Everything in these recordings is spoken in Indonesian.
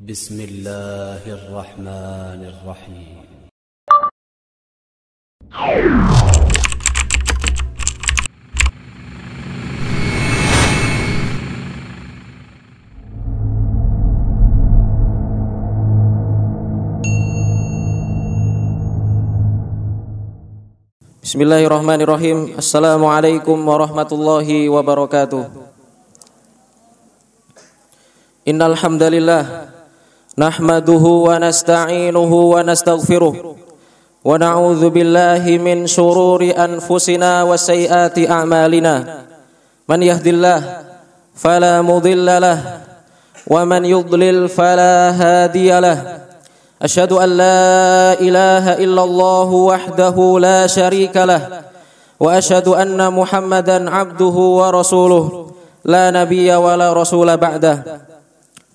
بسم الله الرحمن الرحيم بسم الله الرحمن الرحيم السلام عليكم ورحمة الله وبركاته إن الحمد لله نحمده ونستعينه ونستغفره ونعوذ بالله من شرور أنفسنا وسيئات أعمالنا من يهد الله فلا مضل له ومن يضلل فلا هادي له أشهد أن لا إله إلا الله وحده لا شريك له وأشهد أن محمدا عبده ورسوله لا نبي ولا رسول بعده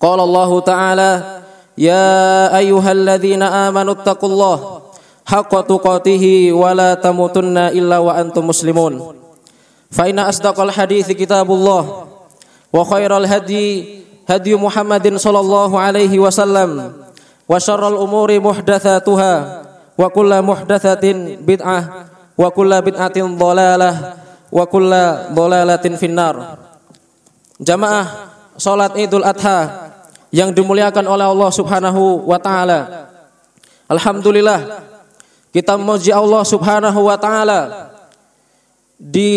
قال الله تعالى يا أيها الذين آمنوا اتقوا الله حق تقاته ولا تموتن إلا وأنتم مسلمون فإن أصدق الحديث كتاب الله وخير الهدي هدي محمد صلى الله عليه وسلم وشر الأمور محدثاتها وكل محدثة بدعة وكل بدعة ضلالة وكل ضلالة في النار جماعة صلاة عيد الأضحى yang dimuliakan oleh Allah Subhanahu wa taala. Alhamdulillah kita memuji Allah Subhanahu wa taala di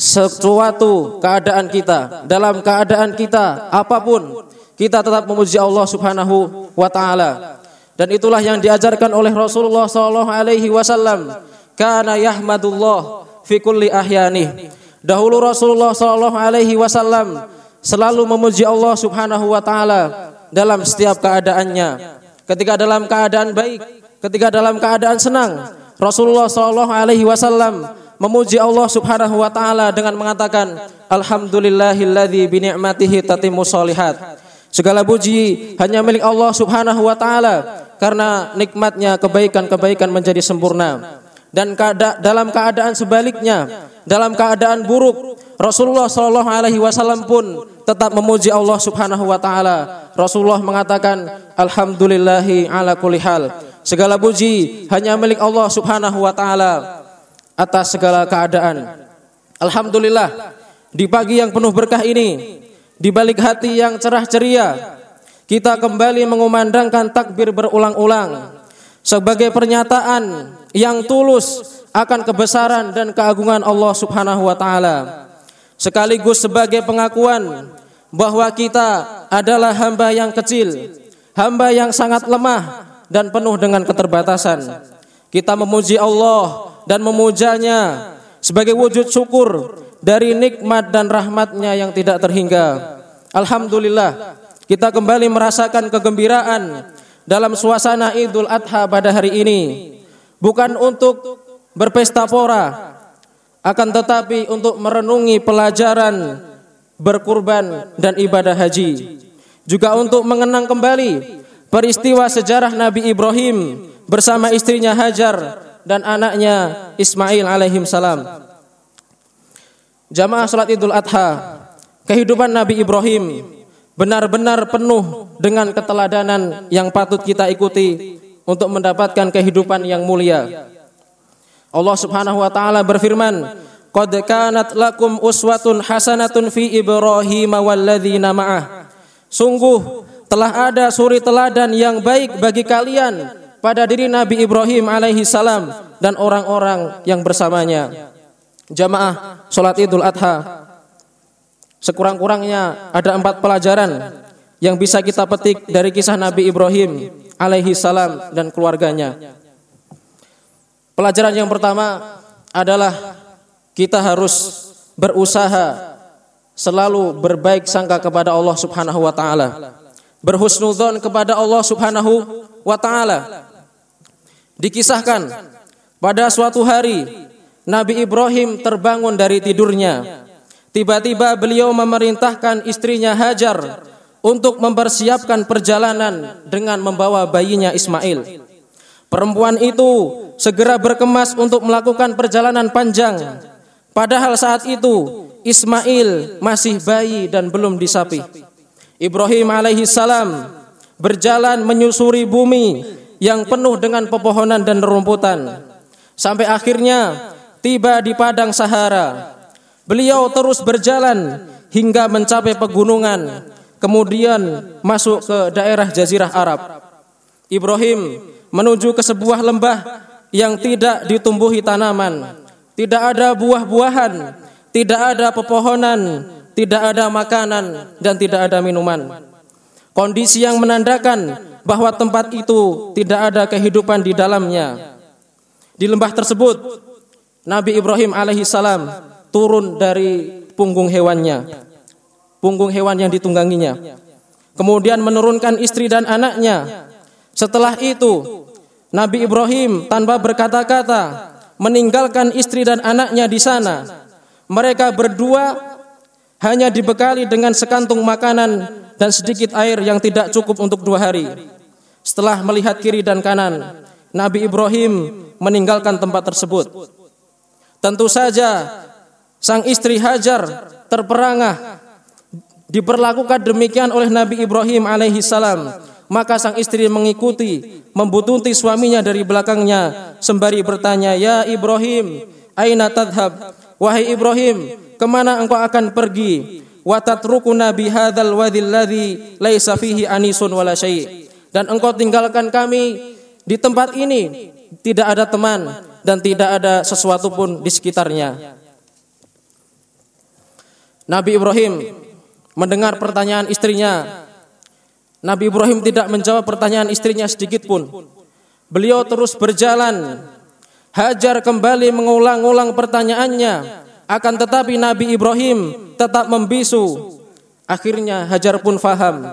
sesuatu keadaan kita, dalam keadaan kita apapun, kita tetap memuji Allah Subhanahu wa taala. Dan itulah yang diajarkan oleh Rasulullah sallallahu alaihi wasallam, kana yahmadullah fi kulli ahyani. Dahulu Rasulullah sallallahu alaihi wasallam selalu memuji Allah Subhanahu wa taala dalam setiap keadaannya. Ketika dalam keadaan baik, ketika dalam keadaan senang, Rasulullah sallallahu alaihi wasallam memuji Allah Subhanahu wa taala dengan mengatakan alhamdulillahilladzi bi ni'matihi tatimmu sholihat. Segala puji hanya milik Allah Subhanahu wa taala karena nikmatnya kebaikan-kebaikan menjadi sempurna. Dan dalam keadaan sebaliknya, dalam keadaan buruk, Rasulullah Shallallahu Alaihi Wasallam pun tetap memuji Allah Subhanahu Wa Taala. Rasulullah mengatakan, Alhamdulillahi ala kulli hal. Segala puji hanya milik Allah Subhanahu Wa Taala atas segala keadaan. Alhamdulillah di pagi yang penuh berkah ini, di balik hati yang cerah ceria, kita kembali mengumandangkan takbir berulang-ulang sebagai pernyataan yang tulus akan kebesaran dan keagungan Allah Subhanahu wa taala sekaligus sebagai pengakuan bahwa kita adalah hamba yang kecil, hamba yang sangat lemah dan penuh dengan keterbatasan. Kita memuji Allah dan memujanya sebagai wujud syukur dari nikmat dan rahmatnya yang tidak terhingga. Alhamdulillah, kita kembali merasakan kegembiraan dalam suasana Idul Adha pada hari ini. Bukan untuk berpesta pora, akan tetapi untuk merenungi pelajaran berkurban dan ibadah haji. Juga untuk mengenang kembali peristiwa sejarah Nabi Ibrahim bersama istrinya Hajar dan anaknya Ismail alaihim salam. Jamaah salat Idul Adha, kehidupan Nabi Ibrahim benar-benar penuh dengan keteladanan yang patut kita ikuti untuk mendapatkan kehidupan yang mulia. Allah Subhanahu wa taala berfirman, "Qad kanat lakum uswatun hasanatun fi Ibrahim walladzina ma'ah." Sungguh telah ada suri teladan yang baik bagi kalian pada diri Nabi Ibrahim alaihi salam dan orang-orang yang bersamanya. Jamaah salat Idul Adha sekurang-kurangnya ada empat pelajaran yang bisa kita petik dari kisah Nabi Ibrahim alaihi salam dan keluarganya. Pelajaran yang pertama adalah kita harus berusaha selalu berbaik sangka kepada Allah Subhanahu wa taala. Berhusnuzon kepada Allah Subhanahu wa taala. Dikisahkan pada suatu hari Nabi Ibrahim terbangun dari tidurnya. Tiba-tiba beliau memerintahkan istrinya Hajar untuk mempersiapkan perjalanan dengan membawa bayinya Ismail. Perempuan itu segera berkemas untuk melakukan perjalanan panjang. Padahal saat itu Ismail masih bayi dan belum disapi. Ibrahim alaihi salam berjalan menyusuri bumi yang penuh dengan pepohonan dan rumputan Sampai akhirnya tiba di padang Sahara. Beliau terus berjalan hingga mencapai pegunungan, kemudian masuk ke daerah jazirah Arab. Ibrahim menuju ke sebuah lembah yang tidak ditumbuhi tanaman, tidak ada buah-buahan, tidak ada pepohonan, tidak ada makanan, dan tidak ada minuman. Kondisi yang menandakan bahwa tempat itu tidak ada kehidupan di dalamnya. Di lembah tersebut, Nabi Ibrahim alaihissalam turun dari punggung hewannya, punggung hewan yang ditungganginya. Kemudian menurunkan istri dan anaknya. Setelah itu, Nabi Ibrahim tanpa berkata-kata meninggalkan istri dan anaknya di sana. Mereka berdua hanya dibekali dengan sekantung makanan dan sedikit air yang tidak cukup untuk dua hari. Setelah melihat kiri dan kanan, Nabi Ibrahim meninggalkan tempat tersebut. Tentu saja sang istri Hajar terperangah diperlakukan demikian oleh Nabi Ibrahim alaihissalam salam maka sang istri mengikuti, membutuhkan suaminya dari belakangnya sembari bertanya, "Ya Ibrahim, aina tadhab?" Wahai Ibrahim, kemana engkau akan pergi? Wa Nabi Hadal wadil laisa fihi anisun wala syai'. Dan engkau tinggalkan kami di tempat ini tidak ada teman dan tidak ada sesuatu pun di sekitarnya. Nabi Ibrahim mendengar pertanyaan istrinya, Nabi Ibrahim tidak menjawab pertanyaan istrinya sedikit pun. Beliau terus berjalan. Hajar kembali mengulang-ulang pertanyaannya. Akan tetapi Nabi Ibrahim tetap membisu. Akhirnya Hajar pun faham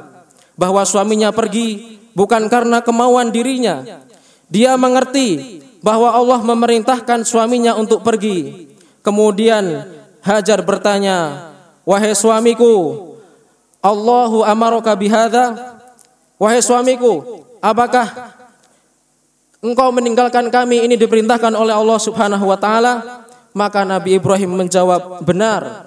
bahwa suaminya pergi bukan karena kemauan dirinya. Dia mengerti bahwa Allah memerintahkan suaminya untuk pergi. Kemudian Hajar bertanya, "Wahai suamiku, Allahu amaraka bihadza?" Wahai suamiku, apakah engkau meninggalkan kami ini diperintahkan oleh Allah Subhanahu wa taala? Maka Nabi Ibrahim menjawab, "Benar."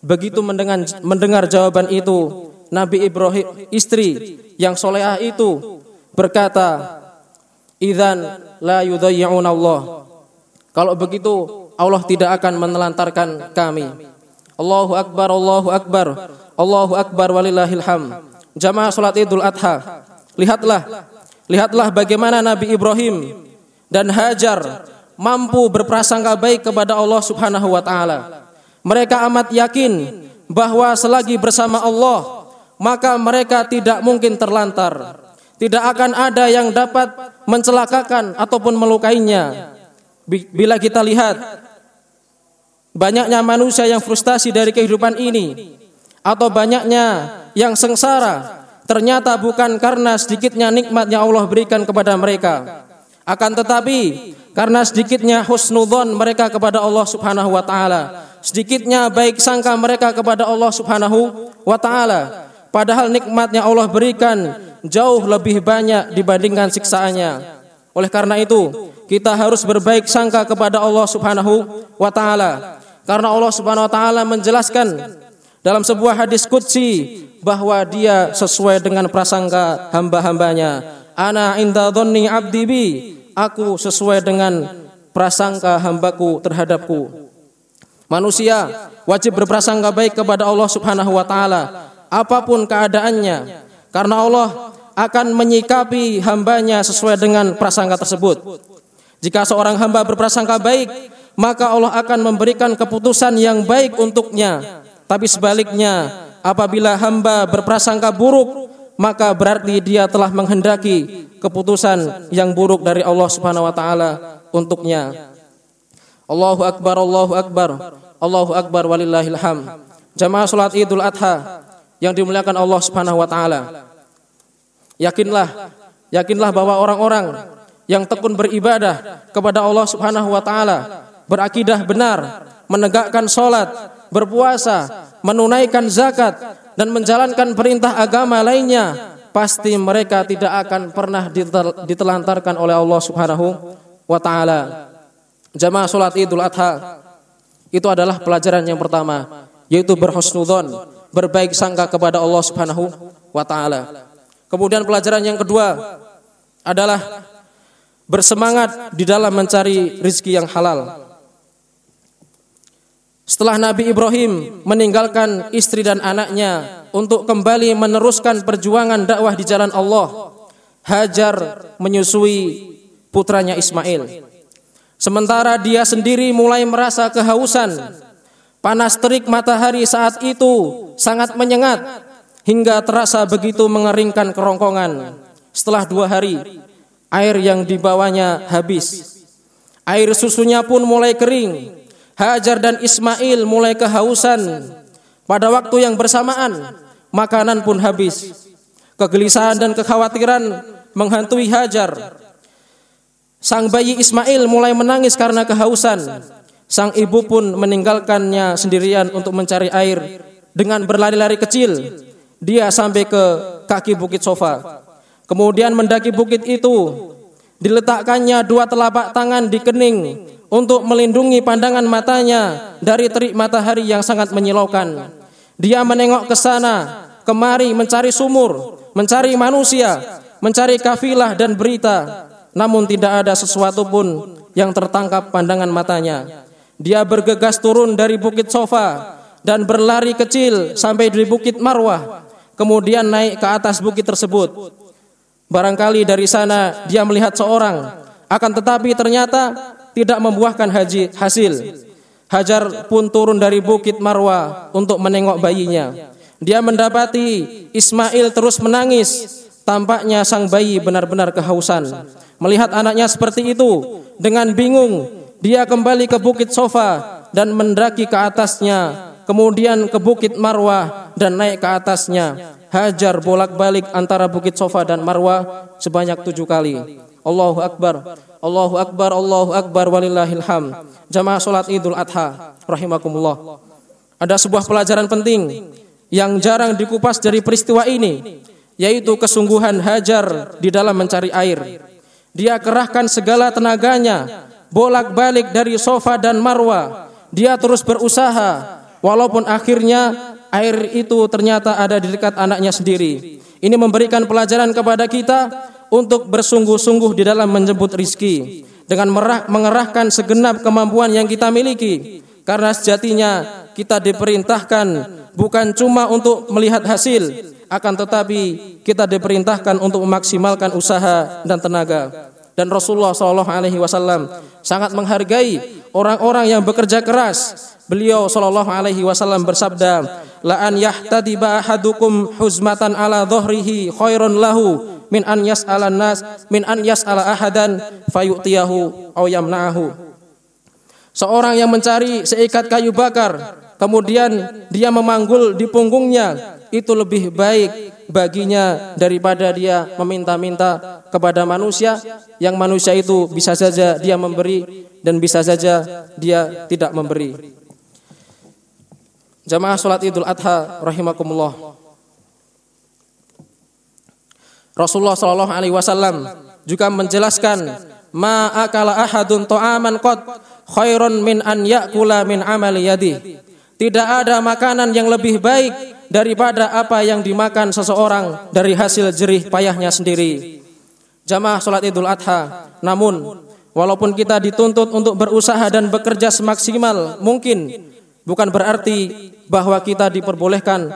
Begitu mendengar, mendengar jawaban itu, Nabi Ibrahim istri yang solehah itu berkata, "Idzan la yudayyi'un Allah." Kalau begitu Allah tidak akan menelantarkan kami. Allahu akbar, Allahu akbar, Allahu akbar walillahil jamaah sholat idul adha. Lihatlah, lihatlah bagaimana Nabi Ibrahim dan Hajar mampu berprasangka baik kepada Allah Subhanahu wa taala. Mereka amat yakin bahwa selagi bersama Allah maka mereka tidak mungkin terlantar. Tidak akan ada yang dapat mencelakakan ataupun melukainya. Bila kita lihat banyaknya manusia yang frustasi dari kehidupan ini atau banyaknya yang sengsara ternyata bukan karena sedikitnya nikmat yang Allah berikan kepada mereka akan tetapi karena sedikitnya husnudon mereka kepada Allah Subhanahu wa taala sedikitnya baik sangka mereka kepada Allah Subhanahu wa taala padahal nikmat yang Allah berikan jauh lebih banyak dibandingkan siksaannya oleh karena itu kita harus berbaik sangka kepada Allah Subhanahu wa taala karena Allah Subhanahu wa taala menjelaskan dalam sebuah hadis kudsi bahwa dia sesuai dengan prasangka hamba-hambanya. Ana inda dhanni abdi bi, aku sesuai dengan prasangka hambaku terhadapku. Manusia wajib berprasangka baik kepada Allah Subhanahu wa taala apapun keadaannya karena Allah akan menyikapi hambanya sesuai dengan prasangka tersebut. Jika seorang hamba berprasangka baik, maka Allah akan memberikan keputusan yang baik untuknya tapi sebaliknya, apabila hamba berprasangka buruk, maka berarti dia telah menghendaki keputusan yang buruk dari Allah Subhanahu wa taala untuknya. Allahu akbar, Allahu akbar. Allahu akbar walillahil ham. Jamaah salat Idul Adha yang dimuliakan Allah Subhanahu wa taala. Yakinlah, yakinlah bahwa orang-orang yang tekun beribadah kepada Allah Subhanahu wa taala, berakidah benar, menegakkan salat, berpuasa, menunaikan zakat, dan menjalankan perintah agama lainnya, pasti mereka tidak akan pernah ditelantarkan oleh Allah Subhanahu wa taala. Jamaah salat Idul Adha itu adalah pelajaran yang pertama, yaitu berhusnudon, berbaik sangka kepada Allah Subhanahu wa taala. Kemudian pelajaran yang kedua adalah bersemangat di dalam mencari rizki yang halal. Setelah Nabi Ibrahim meninggalkan istri dan anaknya untuk kembali meneruskan perjuangan dakwah di jalan Allah, Hajar menyusui putranya Ismail. Sementara dia sendiri mulai merasa kehausan. Panas terik matahari saat itu sangat menyengat hingga terasa begitu mengeringkan kerongkongan. Setelah dua hari, air yang dibawanya habis. Air susunya pun mulai kering Hajar dan Ismail mulai kehausan. Pada waktu yang bersamaan, makanan pun habis. Kegelisahan dan kekhawatiran menghantui Hajar. Sang bayi Ismail mulai menangis karena kehausan. Sang ibu pun meninggalkannya sendirian untuk mencari air dengan berlari-lari kecil. Dia sampai ke kaki bukit sofa. Kemudian mendaki bukit itu, diletakkannya dua telapak tangan di kening untuk melindungi pandangan matanya dari terik matahari yang sangat menyilaukan. Dia menengok ke sana, kemari mencari sumur, mencari manusia, mencari kafilah dan berita, namun tidak ada sesuatu pun yang tertangkap pandangan matanya. Dia bergegas turun dari bukit sofa dan berlari kecil sampai di bukit Marwah, kemudian naik ke atas bukit tersebut. Barangkali dari sana dia melihat seorang, akan tetapi ternyata tidak membuahkan haji hasil. Hajar pun turun dari bukit Marwa untuk menengok bayinya. Dia mendapati Ismail terus menangis. Tampaknya sang bayi benar-benar kehausan. Melihat anaknya seperti itu, dengan bingung, dia kembali ke bukit Sofa dan mendaki ke atasnya, kemudian ke bukit Marwa dan naik ke atasnya. Hajar bolak-balik antara bukit Sofa dan Marwa sebanyak tujuh kali. Allahu Akbar. Allahu Akbar, Allahu Akbar, walillahil ham. Jamaah sholat idul adha, rahimakumullah. Ada sebuah pelajaran penting yang jarang dikupas dari peristiwa ini, yaitu kesungguhan Hajar di dalam mencari air. Dia kerahkan segala tenaganya, bolak-balik dari sofa dan marwa. Dia terus berusaha, walaupun akhirnya air itu ternyata ada di dekat anaknya sendiri. Ini memberikan pelajaran kepada kita untuk bersungguh-sungguh di dalam menjemput rizki dengan merah, mengerahkan segenap kemampuan yang kita miliki karena sejatinya kita diperintahkan bukan cuma untuk melihat hasil akan tetapi kita diperintahkan untuk memaksimalkan usaha dan tenaga dan Rasulullah Shallallahu Alaihi Wasallam sangat menghargai orang-orang yang bekerja keras. Beliau Shallallahu Alaihi Wasallam bersabda, La an yahtadi bahadukum huzmatan ala dohrihi khairun lahu min an yas'alan nas min an yas'ala ahadan fayu'tiyahu aw yamna'ahu. Seorang yang mencari seikat kayu bakar kemudian dia memanggul di punggungnya itu lebih baik baginya daripada dia meminta-minta kepada manusia yang manusia itu bisa saja dia memberi dan bisa saja dia tidak memberi. Jamaah salat Idul Adha rahimakumullah. Rasulullah Shallallahu Alaihi Wasallam juga menjelaskan maakala ahadun to'aman kot khairun min an yakula min amali yadi. Tidak ada makanan yang lebih baik daripada apa yang dimakan seseorang dari hasil jerih payahnya sendiri. Jamaah sholat idul adha. Namun, walaupun kita dituntut untuk berusaha dan bekerja semaksimal mungkin, bukan berarti bahwa kita diperbolehkan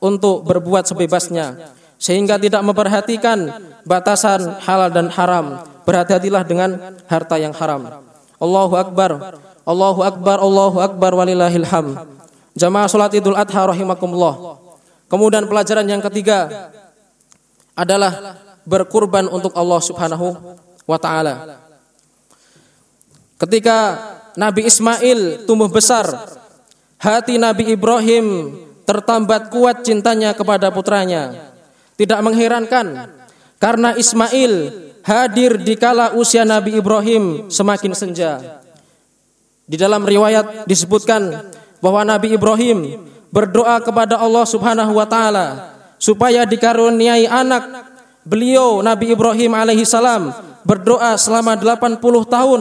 untuk berbuat sebebasnya sehingga tidak memperhatikan batasan halal dan haram. Berhati-hatilah dengan harta yang haram. Allahu Akbar. Allahu Akbar. Allahu Akbar walillahilham. ham. Jamaah sholat Idul Adha rahimakumullah. Kemudian pelajaran yang ketiga adalah berkurban untuk Allah Subhanahu wa taala. Ketika Nabi Ismail tumbuh besar, hati Nabi Ibrahim tertambat kuat cintanya kepada putranya. Tidak mengherankan karena Ismail hadir di kala usia Nabi Ibrahim semakin senja. Di dalam riwayat disebutkan bahwa Nabi Ibrahim berdoa kepada Allah Subhanahu wa taala supaya dikaruniai anak. Beliau Nabi Ibrahim alaihi salam berdoa selama 80 tahun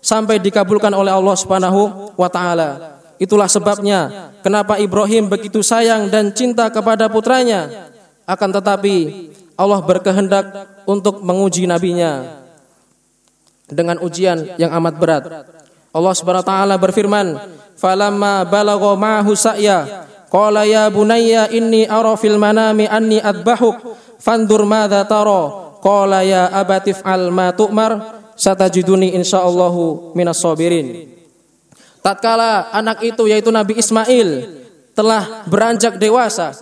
sampai dikabulkan oleh Allah Subhanahu wa taala. Itulah sebabnya kenapa Ibrahim begitu sayang dan cinta kepada putranya akan tetapi Allah berkehendak untuk menguji nabinya dengan ujian yang amat berat. Allah Subhanahu wa taala berfirman, "Falamma balagha ma'ahu sa'ya, qala ya bunayya inni ara fil manami anni adbahuk, fandur madza tara." Qala ya abatif al ma tu'mar, satajiduni insyaallahu minas sabirin. Tatkala anak itu yaitu Nabi Ismail telah beranjak dewasa,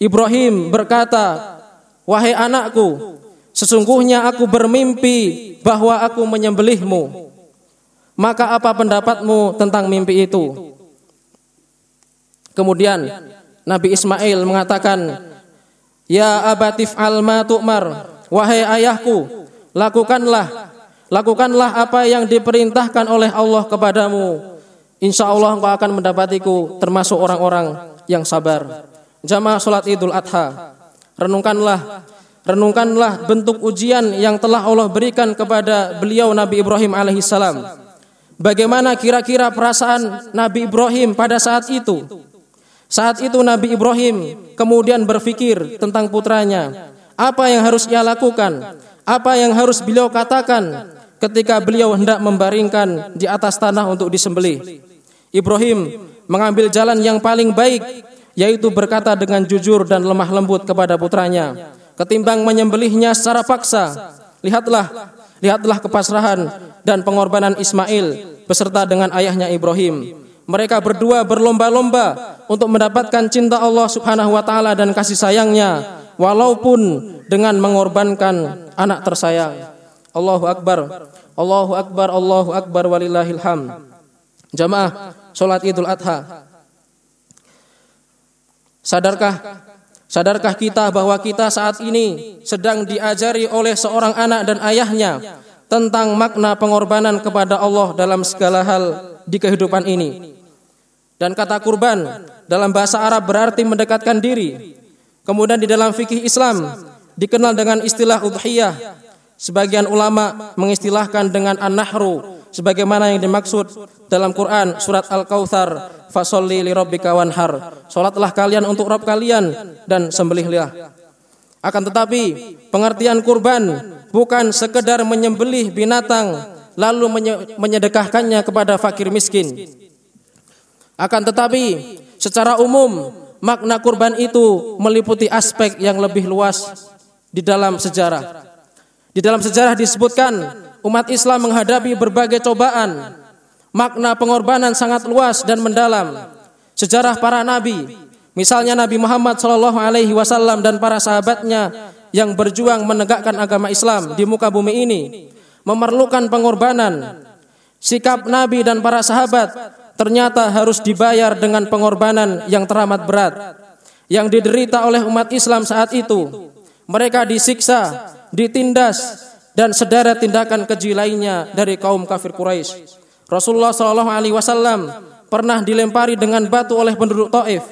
Ibrahim berkata, "Wahai anakku, sesungguhnya aku bermimpi bahwa aku menyembelihmu." Maka apa pendapatmu tentang mimpi itu? Kemudian Nabi Ismail mengatakan, "Ya abatif alma tu'mar, wahai ayahku, lakukanlah lakukanlah apa yang diperintahkan oleh Allah kepadamu. Insya Allah engkau akan mendapatiku termasuk orang-orang yang sabar jamaah sholat idul adha. Renungkanlah, renungkanlah bentuk ujian yang telah Allah berikan kepada beliau Nabi Ibrahim alaihissalam. Bagaimana kira-kira perasaan Nabi Ibrahim pada saat itu? Saat itu Nabi Ibrahim kemudian berpikir tentang putranya. Apa yang harus ia lakukan? Apa yang harus beliau katakan ketika beliau hendak membaringkan di atas tanah untuk disembelih? Ibrahim mengambil jalan yang paling baik yaitu berkata dengan jujur dan lemah lembut kepada putranya ketimbang menyembelihnya secara paksa lihatlah lihatlah kepasrahan dan pengorbanan Ismail beserta dengan ayahnya Ibrahim mereka berdua berlomba-lomba untuk mendapatkan cinta Allah Subhanahu wa taala dan kasih sayangnya walaupun dengan mengorbankan anak tersayang Allahu akbar Allahu akbar Allahu akbar walillahilham. Jamaah solat Idul Adha Sadarkah sadarkah kita bahwa kita saat ini sedang diajari oleh seorang anak dan ayahnya tentang makna pengorbanan kepada Allah dalam segala hal di kehidupan ini? Dan kata kurban dalam bahasa Arab berarti mendekatkan diri. Kemudian di dalam fikih Islam dikenal dengan istilah udhiyah. Sebagian ulama mengistilahkan dengan an-nahru sebagaimana yang dimaksud dalam Quran surat Al-Kautsar, fasolli li rabbika wanhar. Salatlah kalian untuk Rob kalian dan sembelihlah. Akan tetapi, pengertian kurban bukan sekedar menyembelih binatang lalu menyedekahkannya kepada fakir miskin. Akan tetapi, secara umum makna kurban itu meliputi aspek yang lebih luas di dalam sejarah. Di dalam sejarah disebutkan umat Islam menghadapi berbagai cobaan. Makna pengorbanan sangat luas dan mendalam. Sejarah para nabi, misalnya Nabi Muhammad Shallallahu Alaihi Wasallam dan para sahabatnya yang berjuang menegakkan agama Islam di muka bumi ini, memerlukan pengorbanan. Sikap Nabi dan para sahabat ternyata harus dibayar dengan pengorbanan yang teramat berat, yang diderita oleh umat Islam saat itu. Mereka disiksa, ditindas, dan sedara tindakan keji lainnya dari kaum kafir Quraisy. Rasulullah Shallallahu Alaihi Wasallam pernah dilempari dengan batu oleh penduduk Taif.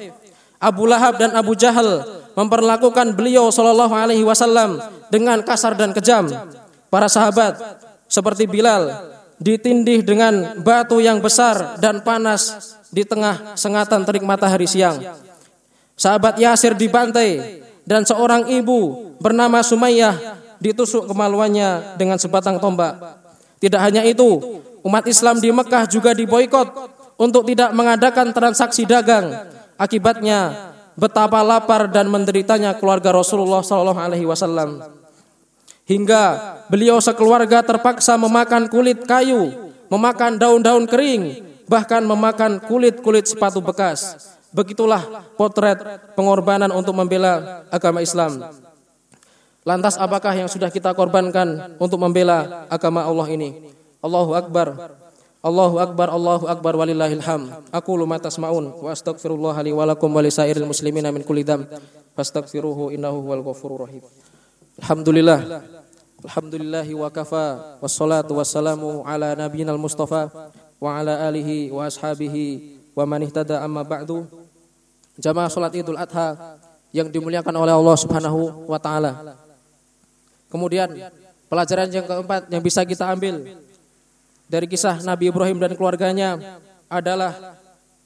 Abu Lahab dan Abu Jahal memperlakukan beliau Shallallahu Alaihi Wasallam dengan kasar dan kejam. Para sahabat seperti Bilal ditindih dengan batu yang besar dan panas di tengah sengatan terik matahari siang. Sahabat Yasir dibantai dan seorang ibu bernama Sumayyah ditusuk kemaluannya dengan sebatang tombak. Tidak hanya itu, umat Islam di Mekah juga diboikot untuk tidak mengadakan transaksi dagang. Akibatnya betapa lapar dan menderitanya keluarga Rasulullah Shallallahu Alaihi Wasallam. Hingga beliau sekeluarga terpaksa memakan kulit kayu, memakan daun-daun kering, bahkan memakan kulit-kulit sepatu bekas. Begitulah potret pengorbanan untuk membela agama Islam. Lantas apakah yang sudah kita korbankan untuk membela agama Allah ini? Allahu Akbar. Allahu Akbar, Allahu Akbar walillahil ham. Aku luma tasma'un wa astaghfirullah li wa lakum wa lisairil muslimina min kulidam. dam. Fastaghfiruhu innahu wal ghafurur rahim. Alhamdulillah. Alhamdulillahi wa kafa wassalatu wassalamu ala al mustafa wa ala alihi wa ashabihi wa man ihtada amma ba'du. Jamaah salat Idul Adha yang dimuliakan oleh Allah Subhanahu wa taala. Kemudian pelajaran yang keempat yang bisa kita ambil dari kisah Nabi Ibrahim dan keluarganya adalah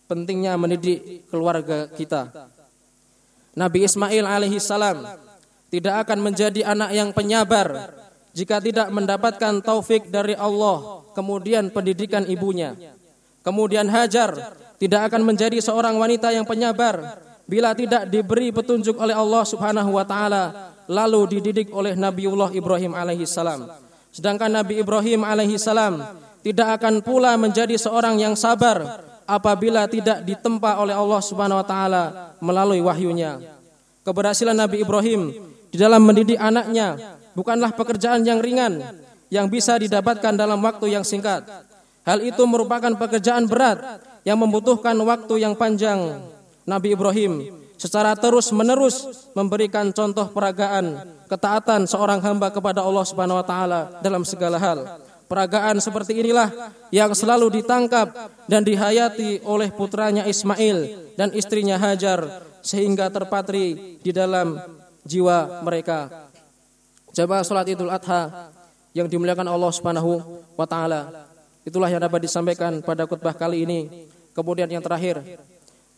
pentingnya mendidik keluarga kita. Nabi Ismail alaihi salam tidak akan menjadi anak yang penyabar jika tidak mendapatkan taufik dari Allah, kemudian pendidikan ibunya. Kemudian Hajar tidak akan menjadi seorang wanita yang penyabar bila tidak diberi petunjuk oleh Allah Subhanahu wa taala lalu dididik oleh Nabiullah Ibrahim alaihissalam. Sedangkan Nabi Ibrahim alaihissalam tidak akan pula menjadi seorang yang sabar apabila tidak ditempa oleh Allah Subhanahu wa taala melalui wahyunya. Keberhasilan Nabi Ibrahim di dalam mendidik anaknya bukanlah pekerjaan yang ringan yang bisa didapatkan dalam waktu yang singkat. Hal itu merupakan pekerjaan berat yang membutuhkan waktu yang panjang. Nabi Ibrahim secara terus-menerus memberikan contoh peragaan ketaatan seorang hamba kepada Allah Subhanahu wa taala dalam segala hal. Peragaan seperti inilah yang selalu ditangkap dan dihayati oleh putranya Ismail dan istrinya Hajar sehingga terpatri di dalam jiwa mereka. Jamaah salat Idul Adha yang dimuliakan Allah Subhanahu wa taala. Itulah yang dapat disampaikan pada khutbah kali ini. Kemudian yang terakhir,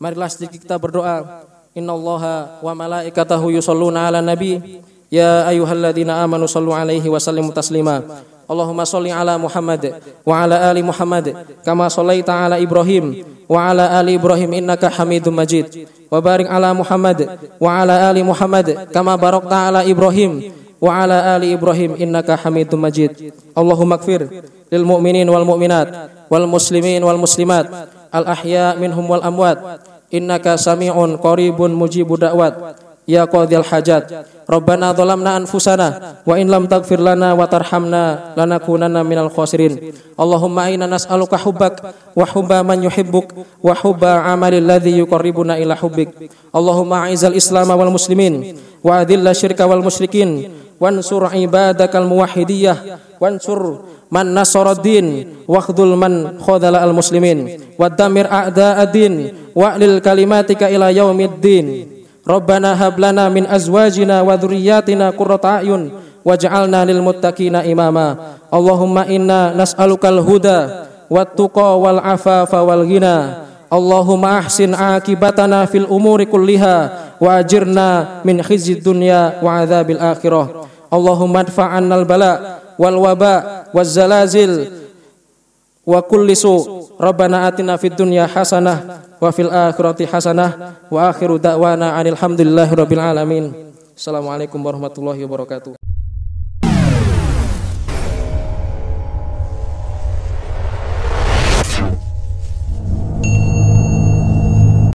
marilah sedikit kita berdoa Allaha wa malaikatahu yusalluna ala nabi ya ayyuhalladzina amanu sallu alaihi wa taslima Allahumma salli ala Muhammad wa ala ali Muhammad kama sallaita ala Ibrahim wa ala ali Ibrahim innaka Hamidum Majid wa barik ala Muhammad wa ala ali Muhammad kama barokta ala Ibrahim wa ala ali Ibrahim innaka Hamidum Majid Allahumma kfir lil mu'minin wal mu'minat wal muslimin wal muslimat al ahya minhum wal amwat innaka sami'un qaribun mujibu da'wat ya qadhil hajat rabbana zalamna anfusana wa in lam taghfir lana wa tarhamna lanakunanna minal khosirin allahumma inna nas'aluka hubbak wa hubba man yuhibbuk wa hubba amalil ladzi yuqarribuna ila hubbik allahumma aizal Islam wal muslimin wa adilla syirka wal musyrikin wansur ibadakal muwahhidiyah wansur man nasara din khdhul man khadhala al muslimin wa damir a'da ad-din wa'lil kalimatika ila yaumiddin Rabbana hablana min azwajina wa dhurriyyatina qurrata ayun waj'alna lil muttaqina imama Allahumma inna nas'alukal huda wat tuqa wal afafa wal ghina Allahumma ahsin akibatana fil umuri kulliha wa ajirna min khizyid dunya wa adzabil akhirah Allahumma adfa'anna al bala wal waba wal zalazil wa kulli su rabbana atina fid dunya hasanah wa fil akhirati hasanah wa akhiru da'wana anil hamdulillahi rabbil alamin assalamualaikum warahmatullahi wabarakatuh